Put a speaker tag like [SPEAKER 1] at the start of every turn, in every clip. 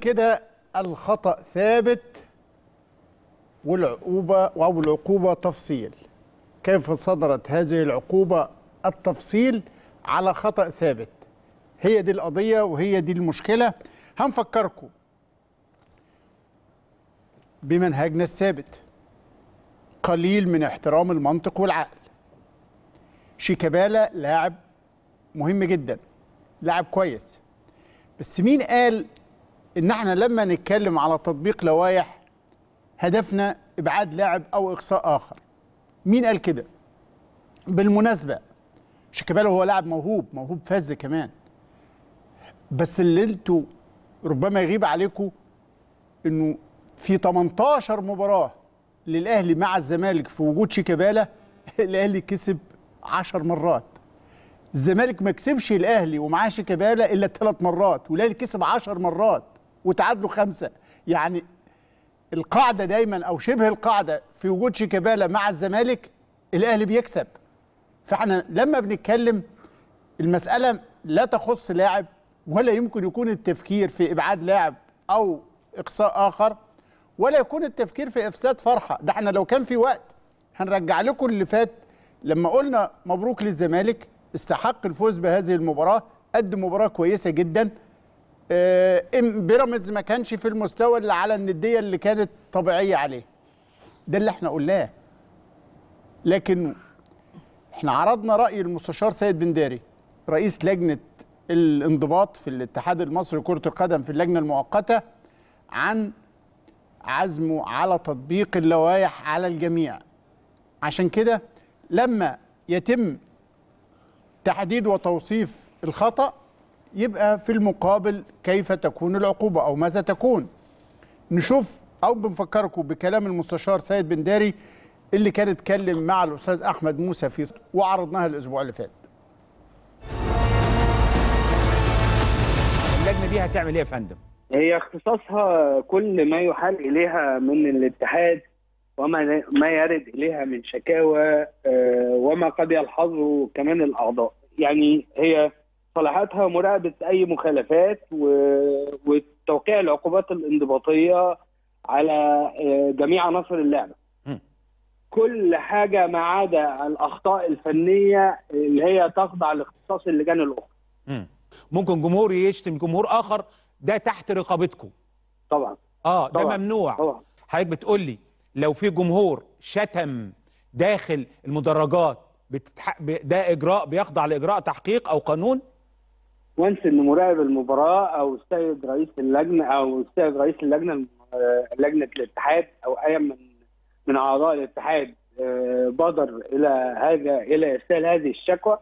[SPEAKER 1] كده الخطأ ثابت والعقوبة أو العقوبة تفصيل كيف صدرت هذه العقوبة التفصيل على خطأ ثابت هي دي القضية وهي دي المشكلة هنفكركم بمنهجنا الثابت قليل من احترام المنطق والعقل شيكابالا لاعب مهم جدا لاعب كويس بس مين قال ان احنا لما نتكلم على تطبيق لوائح هدفنا ابعاد لاعب او اقصاء اخر مين قال كده بالمناسبه شيكابالا هو لاعب موهوب موهوب فذ كمان بس اللي انتوا ربما يغيب عليكم انه في 18 مباراه للاهلي مع الزمالك في وجود شيكابالا الاهلي كسب 10 مرات الزمالك ما كسبش الاهلي ومعاه شيكابالا الا ثلاث مرات والاهلي كسب 10 مرات وتعادلوا خمسه يعني القاعده دايما او شبه القاعده في وجود شيكابالا مع الزمالك الاهلي بيكسب فاحنا لما بنتكلم المساله لا تخص لاعب ولا يمكن يكون التفكير في ابعاد لاعب او اقصاء اخر ولا يكون التفكير في افساد فرحه ده احنا لو كان في وقت هنرجع لكم اللي فات لما قلنا مبروك للزمالك استحق الفوز بهذه المباراه قدم مباراه كويسه جدا آه، بيراميدز ما كانش في المستوى اللي على النديه اللي كانت طبيعيه عليه ده اللي احنا قلناه لكن احنا عرضنا راي المستشار سيد بنداري رئيس لجنه الانضباط في الاتحاد المصري لكره القدم في اللجنه المؤقته عن عزمه على تطبيق اللوائح على الجميع عشان كده لما يتم تحديد وتوصيف الخطأ يبقى في المقابل كيف تكون العقوبة أو ماذا تكون نشوف أو بنفكركم بكلام المستشار سيد بن داري اللي كان اتكلم مع الأستاذ أحمد موسى في وعرضناها الأسبوع اللي فات
[SPEAKER 2] اللجنة دي هتعمل إيه يا فندم؟ هي اختصاصها كل ما يحال إليها من الاتحاد وما ما يرد إليها من شكاوى آه، وما قد يلحظه كمان الأعضاء يعني هي مصالحتها مراقبة اي مخالفات و... وتوقيع العقوبات الانضباطيه على آه، جميع عناصر اللعبه. كل حاجه ما عدا الاخطاء الفنيه اللي هي تخضع لاختصاص اللجان الاخرى. ممكن جمهور يشتم جمهور اخر ده تحت رقابتكم. طبعا. اه ده طبعا. ممنوع. طبعا. حضرتك بتقول لي لو في جمهور شتم داخل المدرجات بتتح... ده اجراء بيخضع لاجراء تحقيق او قانون؟ وانس ان مراقب المباراه او السيد رئيس اللجنه او السيد رئيس اللجنه لجنه الاتحاد او اي من من اعضاء الاتحاد آه، بادر الى هذا الى ارسال هذه الشكوى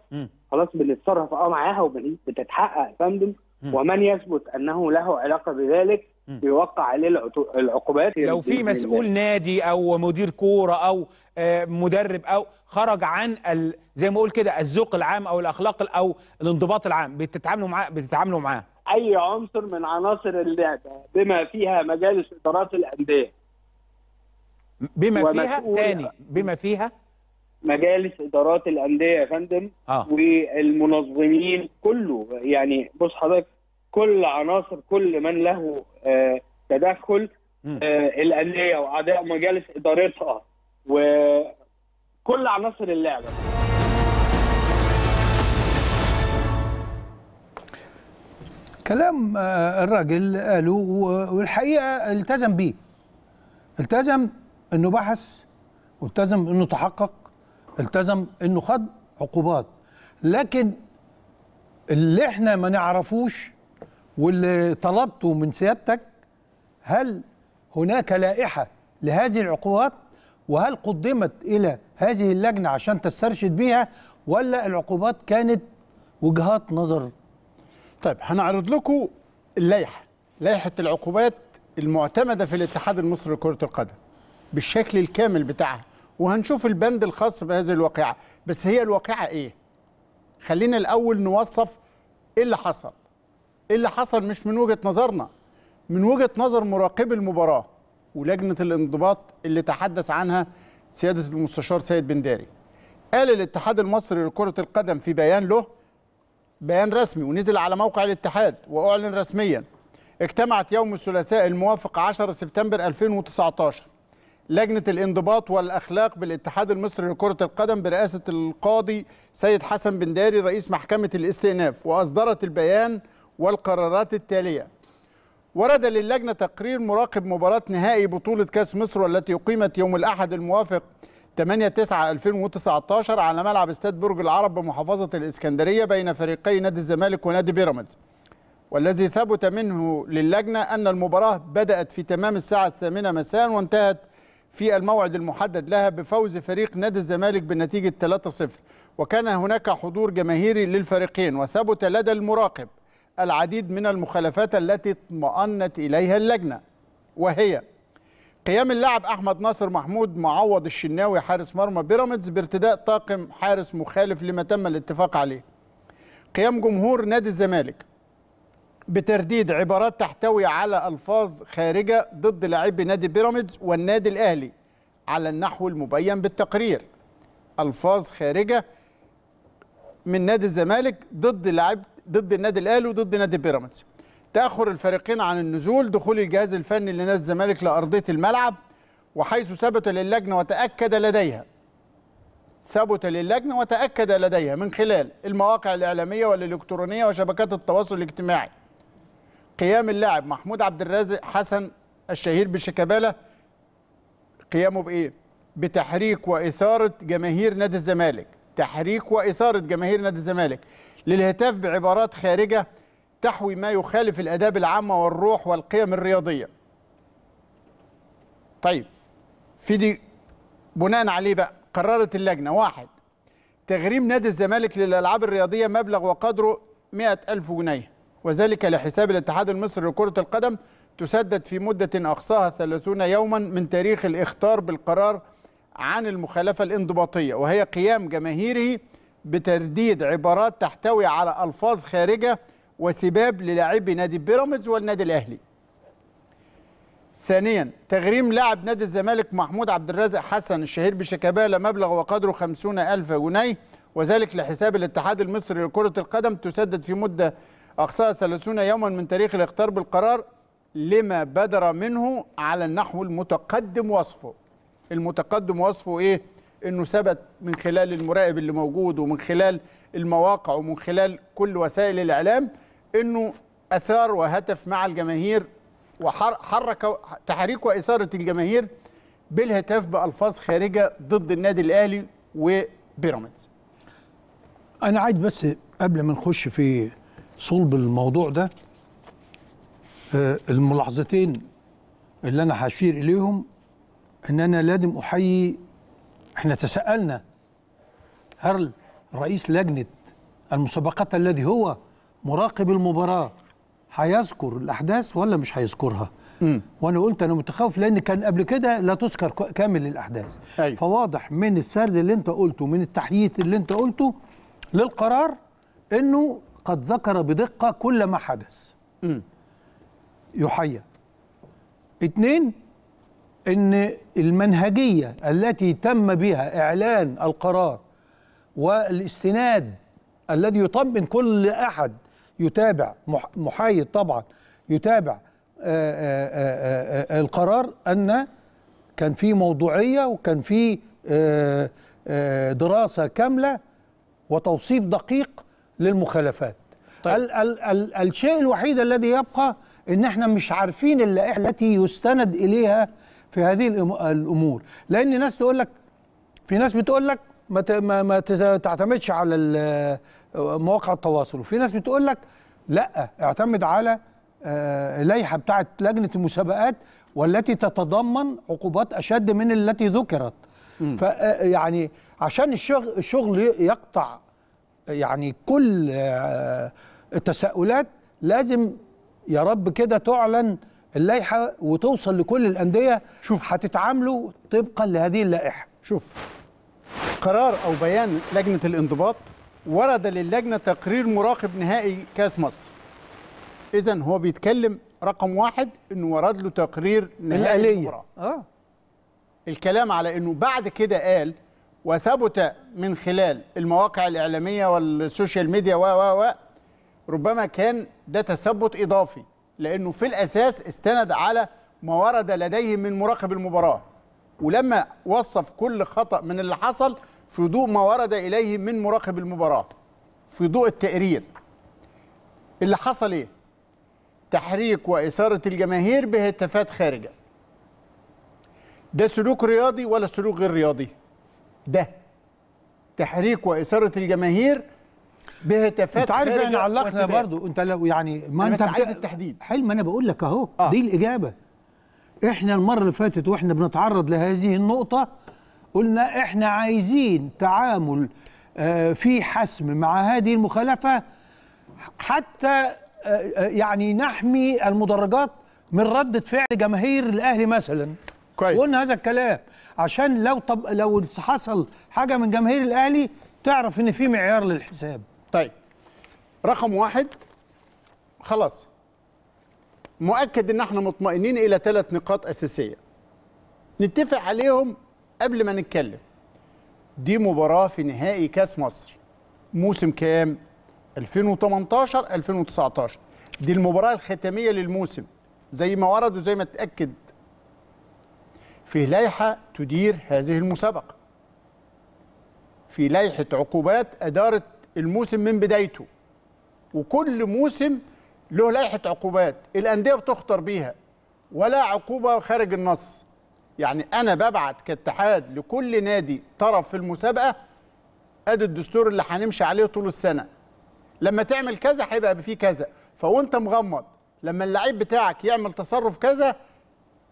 [SPEAKER 2] خلاص بنتصرف اه معاها وبتتحقق فندم ومن يثبت انه له علاقه بذلك بيوقع عليه العقوبات لو في مسؤول نادي او مدير كوره او آه، مدرب او خرج عن ال... زي ما اقول كده الذوق العام او الاخلاق او الانضباط العام بتتعاملوا معاه بتتعاملوا معاه اي عنصر من عناصر اللعبه بما فيها مجالس ادارات الانديه بما فيها تاني بما فيها مجالس ادارات الانديه يا فندم آه. والمنظمين كله يعني بص حضرتك كل عناصر كل من له آه، تدخل آه، الانديه واعضاء مجالس ادارتها وكل عناصر اللعبه
[SPEAKER 3] كلام آه، الراجل قاله والحقيقه التزم بيه التزم انه بحث والتزم انه تحقق التزم انه خد عقوبات لكن اللي احنا ما نعرفوش واللي طلبته من سيادتك هل هناك لائحة لهذه العقوبات وهل قدمت إلى هذه اللجنة عشان تسترشد بيها ولا العقوبات كانت
[SPEAKER 1] وجهات نظر طيب هنعرض لكم اللائحة لائحة العقوبات المعتمدة في الاتحاد المصري لكرة القدم بالشكل الكامل بتاعها وهنشوف البند الخاص بهذه الواقعة بس هي الواقعة إيه؟ خلينا الأول نوصف إيه اللي حصل ايه اللي حصل مش من وجهه نظرنا من وجهه نظر مراقبي المباراه ولجنه الانضباط اللي تحدث عنها سياده المستشار سيد بن داري قال الاتحاد المصري لكره القدم في بيان له بيان رسمي ونزل على موقع الاتحاد واعلن رسميا اجتمعت يوم الثلاثاء الموافق 10 سبتمبر 2019 لجنة الانضباط والأخلاق بالاتحاد المصري لكرة القدم برئاسة القاضي سيد حسن بن داري رئيس محكمة الاستئناف وأصدرت البيان والقرارات التالية ورد للجنة تقرير مراقب مباراة نهائي بطولة كأس مصر والتي أقيمت يوم الأحد الموافق 8/9/2019 على ملعب استاد برج العرب بمحافظة الإسكندرية بين فريقي نادي الزمالك ونادي بيراميدز والذي ثبت منه للجنة أن المباراة بدأت في تمام الساعة الثامنة مساء وانتهت في الموعد المحدد لها بفوز فريق نادي الزمالك بنتيجة 3-0 وكان هناك حضور جماهيري للفريقين وثبت لدى المراقب العديد من المخالفات التي اطمأنت إليها اللجنة وهي قيام اللاعب أحمد ناصر محمود معوض الشناوي حارس مرمى بيراميدز بارتداء طاقم حارس مخالف لما تم الاتفاق عليه قيام جمهور نادي الزمالك بترديد عبارات تحتوي على ألفاظ خارجة ضد لاعبي نادي بيراميدز والنادي الأهلي على النحو المبين بالتقرير ألفاظ خارجة من نادي الزمالك ضد لاعب ضد النادي الاهلي وضد نادي بيراميدز تاخر الفريقين عن النزول دخول الجهاز الفني لنادي الزمالك لارضيه الملعب وحيث ثبت للجنه وتاكد لديها ثبت للجنه وتاكد لديها من خلال المواقع الاعلاميه والالكترونيه وشبكات التواصل الاجتماعي قيام اللاعب محمود عبد الرازق حسن الشهير بشيكابالا قيامه بايه بتحريك واثاره جماهير نادي الزمالك تحريك واثاره جماهير نادي الزمالك للهتاف بعبارات خارجة تحوي ما يخالف الآداب العامة والروح والقيم الرياضية طيب في دي بناء عليه بقى قررت اللجنة واحد تغريم نادي الزمالك للألعاب الرياضية مبلغ وقدره مئة ألف جنيه وذلك لحساب الاتحاد المصري لكرة القدم تسدد في مدة أقصاها 30 يوما من تاريخ الإخطار بالقرار عن المخالفة الانضباطية وهي قيام جماهيره بترديد عبارات تحتوي على ألفاظ خارجة وسباب للاعبي نادي بيراميدز والنادي الأهلي ثانيا تغريم لاعب نادي الزمالك محمود عبد الرازق حسن الشهير بشيكابالا مبلغ وقدره 50 ألف جنيه وذلك لحساب الاتحاد المصري لكرة القدم تسدد في مدة أقصى 30 يوما من تاريخ الاختيار بالقرار لما بدر منه على النحو المتقدم وصفه المتقدم وصفه إيه؟ انه ثبت من خلال المراقب اللي موجود ومن خلال المواقع ومن خلال كل وسائل الاعلام انه اثار وهتف مع الجماهير وحرك تحريك واثاره الجماهير بالهتاف بالفاظ خارجه ضد النادي الاهلي وبيراميدز.
[SPEAKER 3] انا عايز بس قبل ما نخش في صلب الموضوع ده آه، الملاحظتين اللي انا هشير اليهم ان انا لازم احيي احنا تساءلنا هل رئيس لجنة المسابقات الذي هو مراقب المباراة هيذكر الأحداث ولا مش هيذكرها وأنا قلت أنا متخوف لأن كان قبل كده لا تذكر كامل الأحداث أيوه. فواضح من السرد اللي أنت قلته من التحييث اللي أنت قلته للقرار أنه قد ذكر بدقة كل ما حدث يحيى اتنين ان المنهجيه التي تم بها اعلان القرار والاستناد الذي يطمئن كل احد يتابع محايد طبعا يتابع آآ آه، آآ آه، آه، القرار ان كان في موضوعيه وكان في دراسه كامله وتوصيف دقيق للمخالفات طيب. ال ال ال الشيء الوحيد الذي يبقى ان احنا مش عارفين اللائحه التي يستند اليها في هذه الامور لان ناس تقول لك في ناس بتقول لك ما ما, تعتمدش على مواقع التواصل وفي ناس بتقول لك لا اعتمد على آه، لائحه بتاعه لجنه المسابقات والتي تتضمن عقوبات اشد من التي ذكرت فيعني آه، عشان الشغل الشغل يقطع يعني كل آه، التساؤلات لازم يا رب كده تعلن اللائحه وتوصل لكل الانديه شوف هتتعاملوا طبقا لهذه اللائحه شوف
[SPEAKER 1] قرار او بيان لجنه الانضباط ورد للجنه تقرير مراقب نهائي كاس مصر اذا هو بيتكلم رقم واحد انه ورد له تقرير نهائي الكرة اه الكلام على انه بعد كده قال وثبت من خلال المواقع الاعلاميه والسوشيال ميديا و و و ربما كان ده تثبت اضافي لأنه في الأساس استند على ما ورد لديه من مراقب المباراة ولما وصف كل خطأ من اللي حصل في ضوء ما ورد إليه من مراقب المباراة في ضوء التقرير اللي حصل إيه؟ تحريك وإثارة الجماهير بهتافات خارجة ده سلوك رياضي ولا سلوك غير رياضي؟ ده تحريك وإثارة الجماهير بهتافات انت عارف احنا علقنا برضه
[SPEAKER 3] انت لو يعني ما يعني انت بس عايز التحديد
[SPEAKER 1] حلم انا بقول لك اهو آه. دي
[SPEAKER 3] الاجابه احنا المره اللي فاتت واحنا بنتعرض لهذه النقطه قلنا احنا عايزين تعامل آه في حسم مع هذه المخالفه حتى آه، آه، يعني نحمي المدرجات من ردة فعل جماهير الأهلي مثلا كويس قلنا هذا الكلام عشان لو طب لو حصل حاجة من جماهير الأهلي تعرف إن في معيار للحساب طيب
[SPEAKER 1] رقم واحد خلاص مؤكد ان احنا مطمئنين الى ثلاث نقاط اساسيه نتفق عليهم قبل ما نتكلم دي مباراه في نهائي كاس مصر موسم كام 2018 2019 دي المباراه الختاميه للموسم زي ما ورد وزي ما اتاكد في لائحه تدير هذه المسابقه في لائحه عقوبات اداره الموسم من بدايته وكل موسم له لائحه عقوبات الانديه بتخطر بيها ولا عقوبه خارج النص يعني انا ببعت كاتحاد لكل نادي طرف في المسابقه ادي الدستور اللي هنمشي عليه طول السنه لما تعمل كذا هيبقى فيه كذا فوانت مغمض لما اللعيب بتاعك يعمل تصرف كذا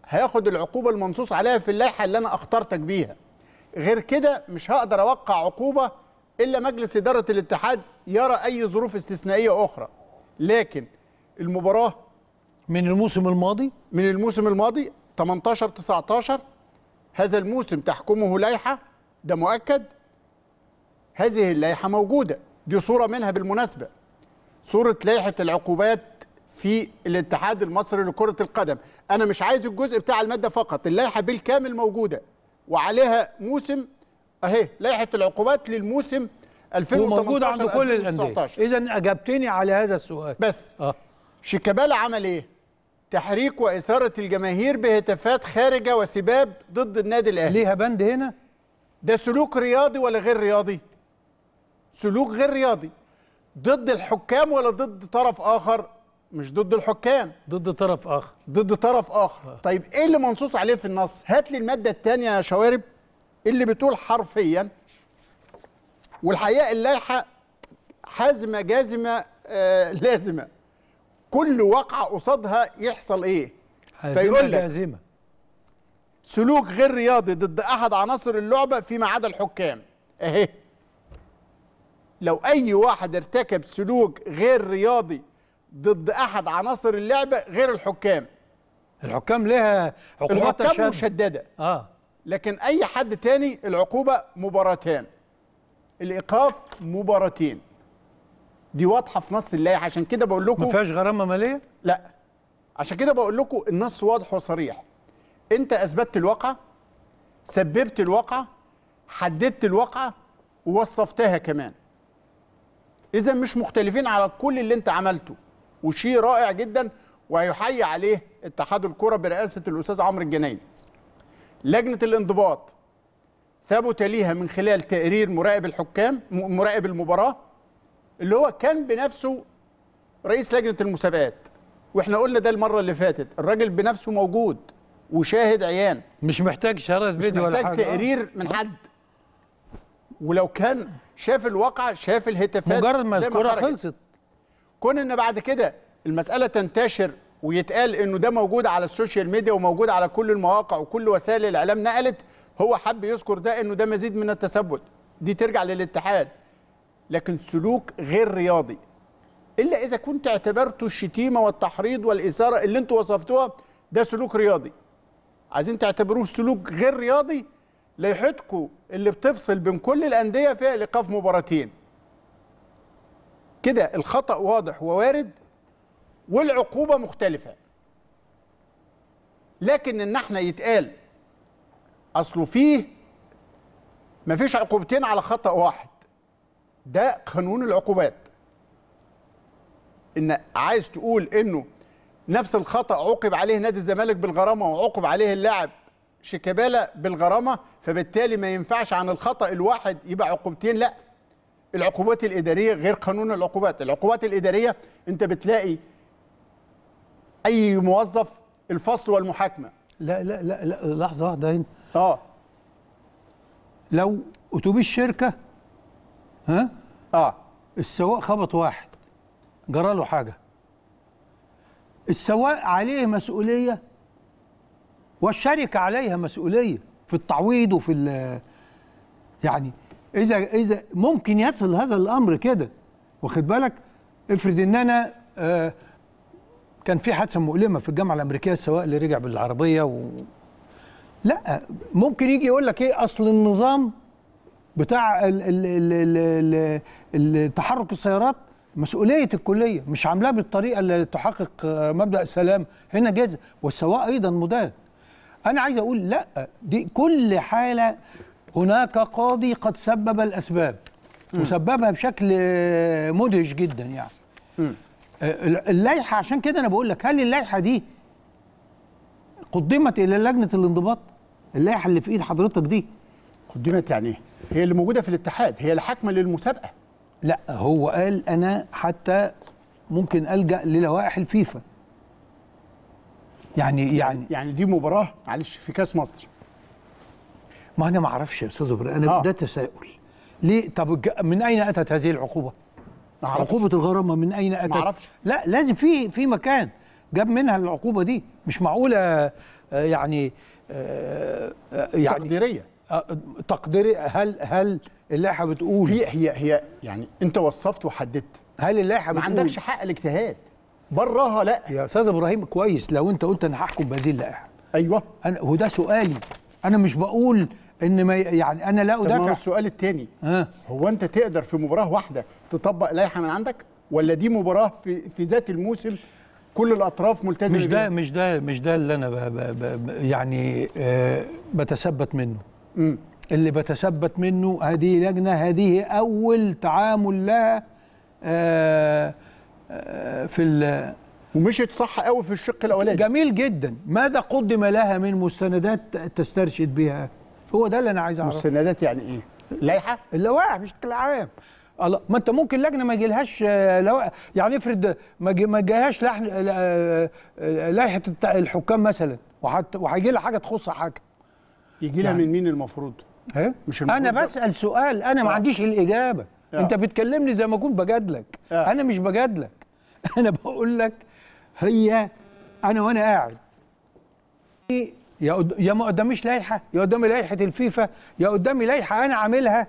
[SPEAKER 1] هياخد العقوبه المنصوص عليها في اللائحه اللي انا اخترتك بيها غير كده مش هقدر اوقع عقوبه إلا مجلس إدارة الاتحاد يرى أي ظروف استثنائية أخرى لكن المباراة من الموسم الماضي من الموسم الماضي 18 19 هذا الموسم تحكمه لائحة ده مؤكد هذه اللائحة موجودة دي صورة منها بالمناسبة صورة لائحة العقوبات في الاتحاد المصري لكرة القدم أنا مش عايز الجزء بتاع المادة فقط اللائحة بالكامل موجودة وعليها موسم اهي لائحه العقوبات للموسم 2018 وموجوده عند كل الانديه اذا اجبتني على هذا السؤال بس آه. شيكابالا عمل ايه تحريك واثاره الجماهير بهتافات خارجه وسباب ضد النادي الاهلي ليها بند هنا ده سلوك رياضي ولا غير رياضي سلوك غير رياضي ضد الحكام ولا ضد طرف اخر مش ضد الحكام ضد طرف اخر ضد طرف اخر آه. طيب ايه اللي منصوص عليه في النص هات لي الماده الثانيه يا شوارب اللي بتقول حرفيا والحقيقه اللائحه حازمه جازمه آه لازمه كل واقعه قصادها يحصل ايه فيقول لك جازمه سلوك غير رياضي ضد احد عناصر اللعبه فيما عدا الحكام اهي لو اي واحد ارتكب سلوك غير رياضي ضد احد عناصر اللعبه غير الحكام الحكام لها عقوبات الحكام مشدده اه لكن اي حد تاني العقوبه مباراتان الايقاف مباراتين دي واضحه في نص الله عشان كده بقول لكم ما فيهاش غرامه ماليه لا عشان كده بقول لكم النص واضح وصريح انت اثبتت الواقع سببت الواقع حددت الواقع ووصفتها كمان اذا مش مختلفين على كل اللي انت عملته وشيء رائع جدا وهيحيي عليه اتحاد الكره برئاسه الاستاذ عمرو الجنايني لجنه الانضباط ثبت ليها من خلال تقرير مراقب الحكام مراقب المباراه اللي هو كان بنفسه رئيس لجنه المسابقات واحنا قلنا ده المره اللي فاتت الراجل بنفسه موجود وشاهد عيان مش محتاج شرط فيديو ولا حاجه مش محتاج تقرير اه. من حد ولو كان شاف الواقع شاف الهتافات مجرد ما الكوره خلصت كون ان بعد كده المساله تنتشر ويتقال انه ده موجود على السوشيال ميديا وموجود على كل المواقع وكل وسائل الاعلام نقلت هو حب يذكر ده انه ده مزيد من التثبت دي ترجع للاتحاد لكن سلوك غير رياضي الا اذا كنت اعتبرته الشتيمه والتحريض والاثاره اللي انتوا وصفتوها ده سلوك رياضي عايزين تعتبروه سلوك غير رياضي لائحتكم اللي بتفصل بين كل الانديه فيها ايقاف مباراتين كده الخطا واضح ووارد والعقوبه مختلفه لكن ان احنا يتقال اصله فيه مفيش عقوبتين على خطا واحد ده قانون العقوبات ان عايز تقول انه نفس الخطا عوقب عليه نادي الزمالك بالغرامه وعوقب عليه اللاعب شيكابالا بالغرامه فبالتالي ما ينفعش عن الخطا الواحد يبقى عقوبتين لا العقوبات الاداريه غير قانون العقوبات العقوبات الاداريه انت بتلاقي اي موظف الفصل والمحاكمه
[SPEAKER 3] لا لا لا, لا لحظه واحده هنا اه لو اتوبيس شركه ها اه السواق خبط واحد جرى له حاجه السواق عليه مسؤوليه والشركه عليها مسؤوليه في التعويض وفي يعني اذا اذا ممكن يصل هذا الامر كده واخد بالك افرض ان انا آه كان في حادثه مؤلمه في الجامعه الامريكيه سواء اللي رجع بالعربيه و... لا ممكن يجي يقول لك ايه اصل النظام بتاع ال ال ال ال تحرك السيارات مسؤوليه الكليه مش عاملاه بالطريقه اللي تحقق مبدا السلام هنا جاز والسواء ايضا مدان انا عايز اقول لا دي كل حاله هناك قاضي قد سبب الاسباب وسببها بشكل مدهش جدا يعني آه، اللائحه عشان كده انا بقول لك هل اللائحه دي قدمت الى لجنه الانضباط اللائحه اللي في ايد حضرتك دي قدمت يعني ايه هي اللي موجوده في الاتحاد هي الحاكمه للمسابقه لا هو قال انا حتى ممكن الجا للوائح الفيفا يعني يعني يعني دي مباراه معلش في كاس مصر ما انا ما اعرفش يا استاذ انا آه. ده تساؤل ليه طب من اين اتت هذه العقوبه عقوبه الغرامه من اين اتت معرفش. لا لازم في في مكان جاب منها العقوبه دي مش معقوله آه، يعني آه، آه، يعني تقديريه تقديري هل هل اللائحه بتقول هي هي هي يعني انت وصفت وحددت هل اللائحه بتقول ما عندكش حق الاجتهاد براها لا يا استاذ ابراهيم كويس لو انت قلت انا هحكم بهذه اللائحه ايوه انا وده سؤالي انا مش بقول ان ما يعني انا لا ادافع
[SPEAKER 1] السؤال الثاني آه. هو انت تقدر في مباراه واحده تطبق لائحه من عندك ولا دي مباراه في في ذات الموسم كل الاطراف ملتزمه مش ده
[SPEAKER 3] مش ده مش ده اللي انا بـ بـ بـ يعني آه بتثبت منه م. اللي بتثبت منه هذه لجنه هذه اول تعامل لها آه آه في ومشيت صح قوي في الشق الاولاني جميل جدا ماذا قدم لها من مستندات تسترشد بها هو ده اللي انا عايز اعرفه مستندات يعني ايه لائحه اللوائح بشكل عام الله ما انت ممكن لجنه ما يجيلهاش آه، لو... يعني افرض ما ما جاهاش لح... آه، آه، لائحه الحكام مثلا وحت... وهيجي لها حاجه تخص حاجه يجي لها يعني. من
[SPEAKER 1] مين المفروض؟ ايه؟ مش المفروض انا
[SPEAKER 3] بسال سؤال انا ما عنديش الاجابه يعني. انت بتكلمني زي ما اكون بجادلك يعني. انا مش بجادلك انا بقول لك هي انا وانا قاعد يا يا ما قداميش لائحه يا قدامي لائحه الفيفا يا قدامي لائحه انا عاملها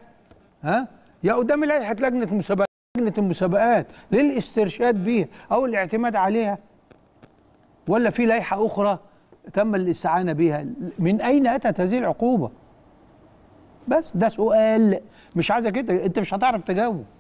[SPEAKER 3] ها يا قدامي لائحه لجنه مسابقات لجنه المسابقات للاسترشاد بيها او الاعتماد عليها ولا في لائحه اخرى تم الاستعانه بها من اين اتت هذه العقوبه بس ده سؤال مش عايزك انت انت مش هتعرف تجاوب